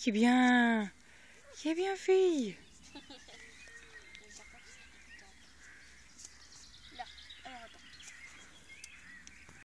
Qui bien. Qui est bien, fille.